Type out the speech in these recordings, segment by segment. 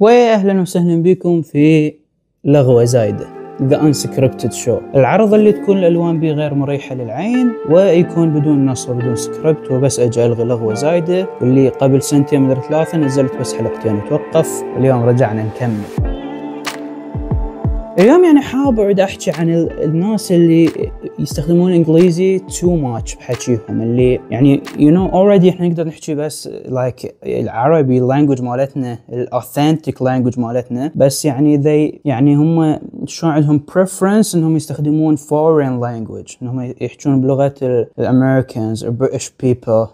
واهلا وسهلا بكم في لغوه زايده The Unscripted Show العرض اللي تكون الالوان به غير مريحه للعين ويكون بدون نص وبدون سكريبت وبس اجي الغي لغوه زايده واللي قبل سنتين من ثلاثه نزلت بس حلقتين وتوقف اليوم رجعنا نكمل اليوم يعني حاب اقعد احكي عن الناس اللي يستخدمون انجليزي تو ماتش بحكيهم اللي يعني يو نو اوريدي احنا نقدر نحكي بس لايك like العربي اللانجوج مالتنا الاوثنتيك لانجوج مالتنا بس يعني ذي يعني هم شلون عندهم بريفرنس انهم يستخدمون فورين لانجوج انهم يحكون بلغه الامريكانز بريتش بيبل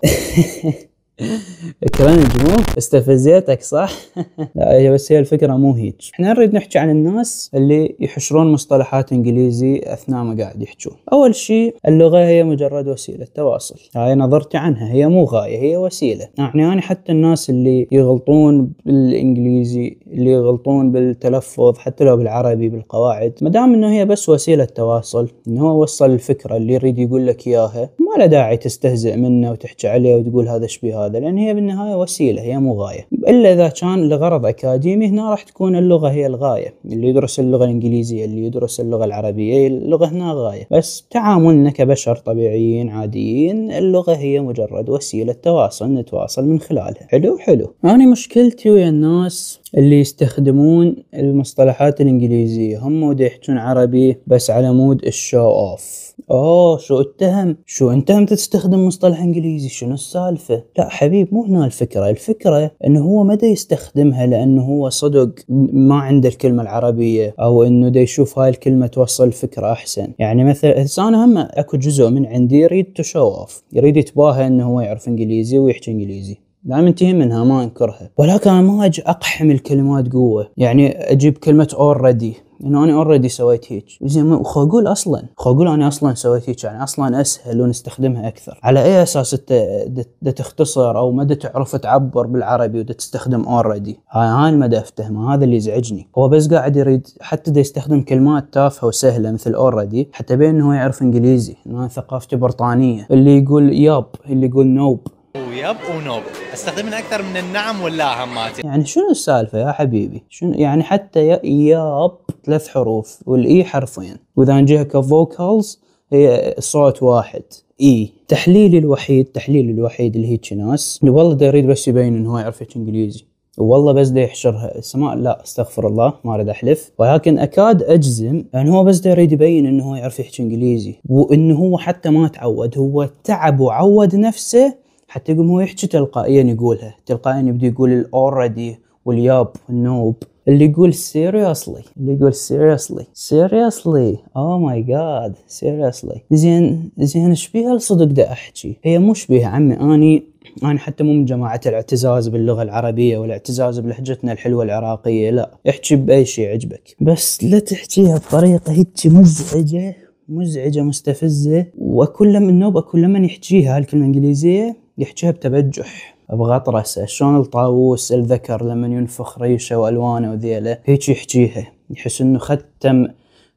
كلام الجمهور استفزيتك صح؟ لا هي بس هي الفكره مو هيك، احنا نريد نحكي عن الناس اللي يحشرون مصطلحات انجليزي اثناء ما قاعد يحجون، اول شيء اللغه هي مجرد وسيله تواصل، هاي نظرتي عنها هي مو غايه هي وسيله، يعني انا حتى الناس اللي يغلطون بالانجليزي، اللي يغلطون بالتلفظ حتى لو بالعربي بالقواعد، ما دام انه هي بس وسيله تواصل، انه هو وصل الفكره اللي يريد يقول لك اياها، ما له داعي تستهزئ منه وتحكي عليه وتقول هذا شبيه هذا لان هي بالنهايه وسيله هي مو غايه الا اذا كان لغرض اكاديمي هنا راح تكون اللغه هي الغايه اللي يدرس اللغه الانجليزيه اللي يدرس اللغه العربيه اللغه هنا غايه بس تعاملنا كبشر طبيعيين عاديين اللغه هي مجرد وسيله تواصل نتواصل من خلالها حلو حلو انا مشكلتي ويا الناس اللي يستخدمون المصطلحات الانجليزيه هم ودي يحجون عربي بس على مود الشو اوف اه شو اتهم شو انت هم تستخدم مصطلح انجليزي شنو السالفه لا حبيب مو هنا الفكره الفكره انه هو ما يستخدمها لانه هو صدق ما عنده الكلمه العربيه او انه دا يشوف هاي الكلمه توصل فكره احسن يعني مثلا انا هم اكو جزء من عندي يريد تشو يريد يتباهى انه هو يعرف انجليزي ويحكي انجليزي دائما منتهي منها ما انكرها ولكن انا ما اجي اقحم الكلمات قوه يعني اجيب كلمه اوريدي لان انا اوريدي سويت هيك زين وخو اقول اصلا خو اقول انا اصلا سويت هيك يعني اصلا اسهل ونستخدمها اكثر على اي اساس انت تختصر او ما تعرف تعبر بالعربي وتستخدم اوريدي هاي هاي المدى افتهمه هذا اللي يزعجني هو بس قاعد يريد حتى دا يستخدم كلمات تافهه وسهله مثل اوريدي حتى بين انه يعرف انجليزي انه ثقافته بريطانيه اللي يقول ياب اللي يقول نوب ويب ونوب استخدمنا اكثر من النعم واللا هماتي يعني شنو السالفه يا حبيبي شنو يعني حتى ياب ثلاث حروف والاي حرفين واذا نجيها كفوكالز هي صوت واحد اي تحليلي الوحيد تحليلي الوحيد اللي هيك ناس والله دا يريد بس يبين انه هو يعرف انجليزي والله بس دا يحشرها السماء لا استغفر الله ما اريد احلف ولكن اكاد اجزم انه هو بس دا يريد يبين انه هو يعرف يحكي انجليزي وانه هو حتى ما تعود هو تعب وعود نفسه حتى يقوم هو يحكي تلقائيا يقولها تلقائيا يبدي يقول الاوريدي والياب والنوب اللي يقول سيريوسلي اللي يقول سيريوسلي سيريوسلي او ماي جاد سيريوسلي زين زين ايش بيها الصدق ده احكي هي مو بيها عمي اني انا حتى مو من جماعه الاعتزاز باللغه العربيه والاعتزاز بلهجتنا الحلوه العراقيه لا احكي باي شيء عجبك بس لا تحكيها بطريقه هيك مزعجه مزعجه مستفزه وكل من نوبه كل من يحكيها الكلمه الانجليزيه يحكيها بتبجح بغط راسه شلون الطاووس الذكر لما ينفخ ريشه والوانه وذيله هيك يحجيها يحس انه ختم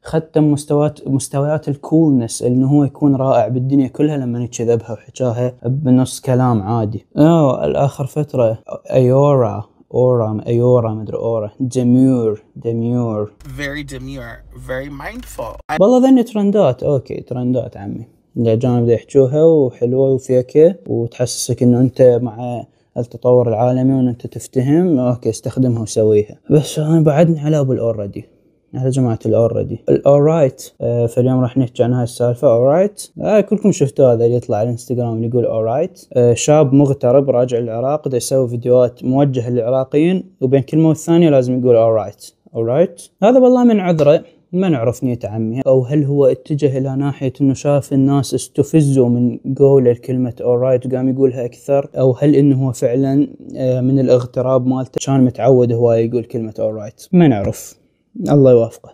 ختم مستويات مستويات الكولنس انه هو يكون رائع بالدنيا كلها لما يكذبها وحجاها بنص كلام عادي. اوه الاخر فتره ايورا اورا ايورا مدري اورا ديمور ديمور فيري ديمور فيري مايندفول والله ذني ترندات اوكي ترندات عمي الأجانب يحجوها وحلوة وفيكة وتحسسك إنه أنت مع التطور العالمي وإن أنت تفتهم أوكي استخدمها وسويها بس أنا بعدني على أبو الأوريدي على جماعة الأوريدي الأورايت آه فاليوم راح نحكي عن هاي السالفة أورايت آه كلكم شفتوا هذا اللي يطلع على الانستغرام اللي يقول أورايت آه شاب مغترب راجع العراق دا يسوي فيديوهات موجهة للعراقيين وبين كلمة والثانية لازم يقول أورايت أورايت هذا والله من عذره ما نعرف نية عمي أو هل هو اتجه إلى ناحية أنه شاف الناس استفزوا من قوله كلمة alright وقام يقولها أكثر أو هل أنه هو فعلا آه، من الاغتراب مالته كان متعود هو يقول كلمة alright ما نعرف الله يوفقه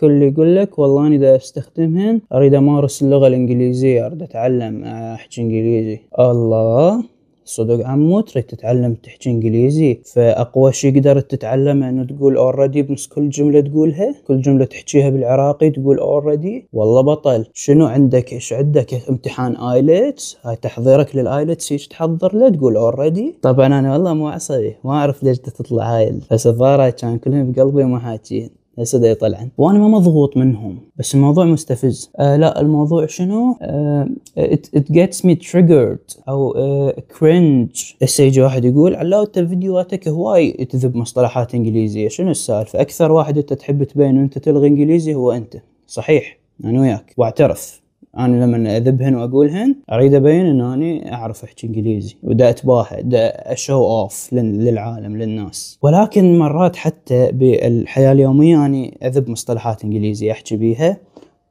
كل يقول لك والله أنا إذا استخدمهن أريد أمارس اللغة الإنجليزية أريد أتعلم آه، أحكي إنجليزي الله صدق عن تريد تتعلم تحكي انجليزي فاقوى شيء قدرت تتعلمه انه تقول اوريدي بنص كل جمله تقولها كل جمله تحكيها بالعراقي تقول اوريدي والله بطل شنو عندك ايش عندك امتحان ايلتس هاي تحضيرك للايلتس ايش تحضر له تقول اوريدي طبعا انا والله مو عصبي ما اعرف ليش تطلع هاي بس الظاهر كان كلهم بقلبي ما حاكيين السدا يطلعن وانا ما مضغوط منهم بس الموضوع مستفز آه لا الموضوع شنو آه it, it gets me triggered او آه cringe هسه يجي واحد يقول علاوة فيديوهاتك هواي تذب مصطلحات انجليزيه شنو السالفه اكثر واحد انت تحب تبين انت تلغي انجليزي هو انت صحيح انا وياك واعترف انا لما اذبهن واقولهن اريد ابين ان انا اعرف احكي انجليزي ودا اتباهى دا اشو اوف للعالم للناس ولكن مرات حتى بالحياه اليوميه اني اذب مصطلحات انجليزي احكي بيها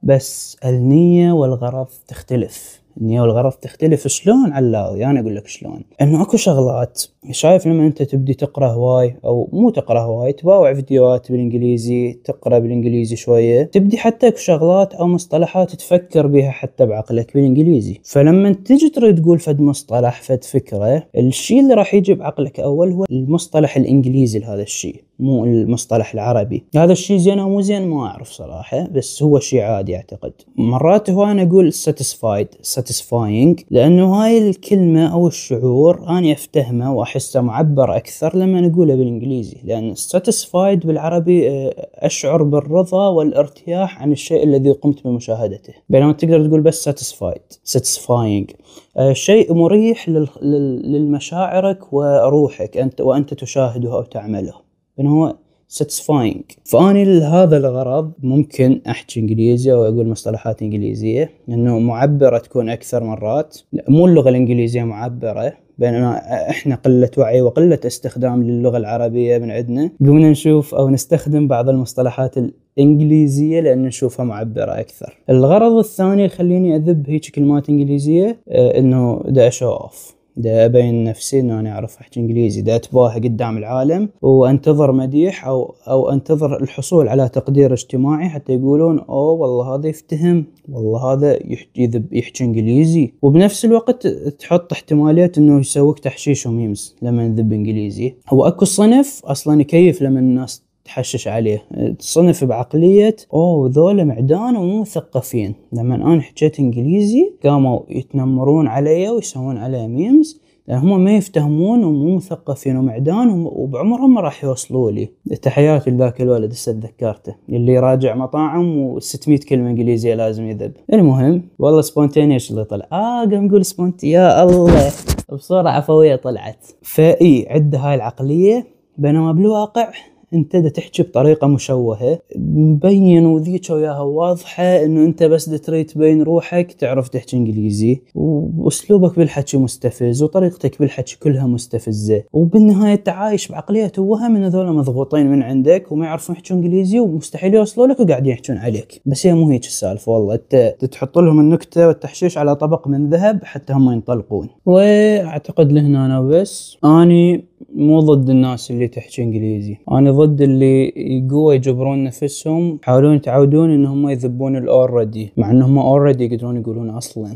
بس النيه والغرض تختلف النية والغرض تختلف شلون علاوي انا يعني اقول لك شلون انه اكو شغلات شايف لما انت تبدي تقرا هواي او مو تقرا هواي تباوع فيديوهات بالانجليزي تقرا بالانجليزي شويه تبدي حتى شغلات او مصطلحات تفكر بها حتى بعقلك بالانجليزي فلما تجي تريد تقول فد مصطلح فد فكره الشيء اللي راح يجي بعقلك اول هو المصطلح الانجليزي لهذا الشيء مو المصطلح العربي هذا الشيء زين او مو زين ما اعرف صراحه بس هو شيء عادي اعتقد مرات هو انا اقول satisfied satisfying لانه هاي الكلمه او الشعور انا افتهمه واحب احسه معبر اكثر لما نقوله بالانجليزي لان satisfied بالعربي آه، اشعر بالرضا والارتياح عن الشيء الذي قمت بمشاهدته بينما تقدر تقول بس satisfied satisfying آه، شيء مريح للمشاعرك وروحك انت وانت تشاهده او تعمله لان هو satisfying فاني لهذا الغرض ممكن احكي انجليزي او اقول مصطلحات انجليزيه لانه معبره تكون اكثر مرات مو اللغه الانجليزيه معبره بينما احنا قله وعي وقله استخدام للغه العربيه من عندنا قمنا نشوف او نستخدم بعض المصطلحات الانجليزيه لان نشوفها معبره اكثر. الغرض الثاني خليني اذب هيك كلمات انجليزيه آه، انه دا شو اوف دا ابين نفسي انه انا اعرف احكي انجليزي دا اتباهى قدام العالم وانتظر مديح او او انتظر الحصول على تقدير اجتماعي حتى يقولون اوه والله هذا يفتهم والله هذا يحكي يحكي انجليزي وبنفس الوقت تحط احتماليه انه يسويك تحشيش وميمز لما يذب انجليزي هو اكو صنف اصلا يكيف لما الناس تحشش عليه تصنف بعقلية اوه ذولا معدان ومو مثقفين لما انا حكيت انجليزي قاموا يتنمرون علي ويسوون علي ميمز لان هم ما يفتهمون ومو مثقفين ومعدان وبعمرهم ما راح يوصلوا لي تحياتي لذاك الولد هسه تذكرته اللي راجع مطاعم و600 كلمه انجليزيه لازم يذب المهم والله سبونتينيش اللي طلع اه قام يقول سبونت يا الله بصوره عفويه طلعت فاي عنده هاي العقليه بينما بالواقع انت دا تحكي بطريقه مشوهه مبين وذيك وياها واضحه انه انت بس تريد تبين روحك تعرف تحكي انجليزي واسلوبك بالحكي مستفز وطريقتك بالحكي كلها مستفزه وبالنهايه انت عايش بعقليه وهم ان هذول مضغوطين من عندك وما يعرفون يحكون انجليزي ومستحيل يوصلوا لك وقاعدين يحكون عليك بس هي مو هيك السالفه والله انت تحط لهم النكته والتحشيش على طبق من ذهب حتى هم ينطلقون واعتقد لهنا أنا بس اني مو ضد الناس اللي تحكي انجليزي انا ضد اللي يقوى يجبرون نفسهم يحاولون يتعودون انهم يذبون الاوريدي مع انهم اوريدي يقدرون يقولون اصلا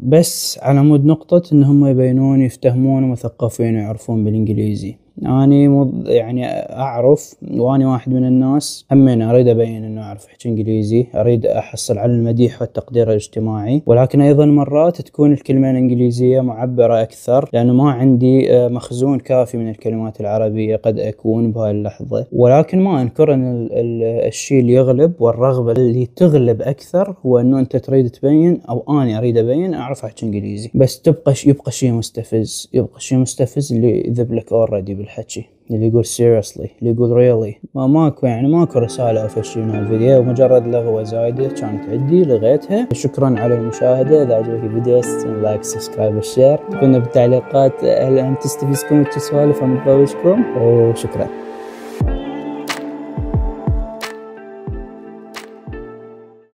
بس على مود نقطة انهم يبينون يفتهمون ومثقفين ويعرفون بالانجليزي اني مض... يعني اعرف واني واحد من الناس همين اريد ابين انه اعرف احكي انجليزي اريد احصل على المديح والتقدير الاجتماعي ولكن ايضا مرات تكون الكلمه الانجليزيه معبره اكثر لانه ما عندي آه، مخزون كافي من الكلمات العربيه قد اكون بهاي اللحظه ولكن ما انكر ان الشيء اللي يغلب والرغبه اللي تغلب اكثر هو انه انت تريد تبين او اني اريد ابين اعرف احكي انجليزي بس تبقى يبقى شيء مستفز يبقى شيء مستفز اللي يذب لك اوريدي بالحياة الحكي اللي يقول سيريسلي اللي يقول ريلي really. ما ماكو يعني ماكو رساله او شيء من الفيديو مجرد لغوه زايده كانت عندي لغيتها شكرا على المشاهده اذا عجبك الفيديو لايك سبسكرايب وشير تكونوا بالتعليقات هل انت تستفيدكم سوالف ام تضوجكم وشكرا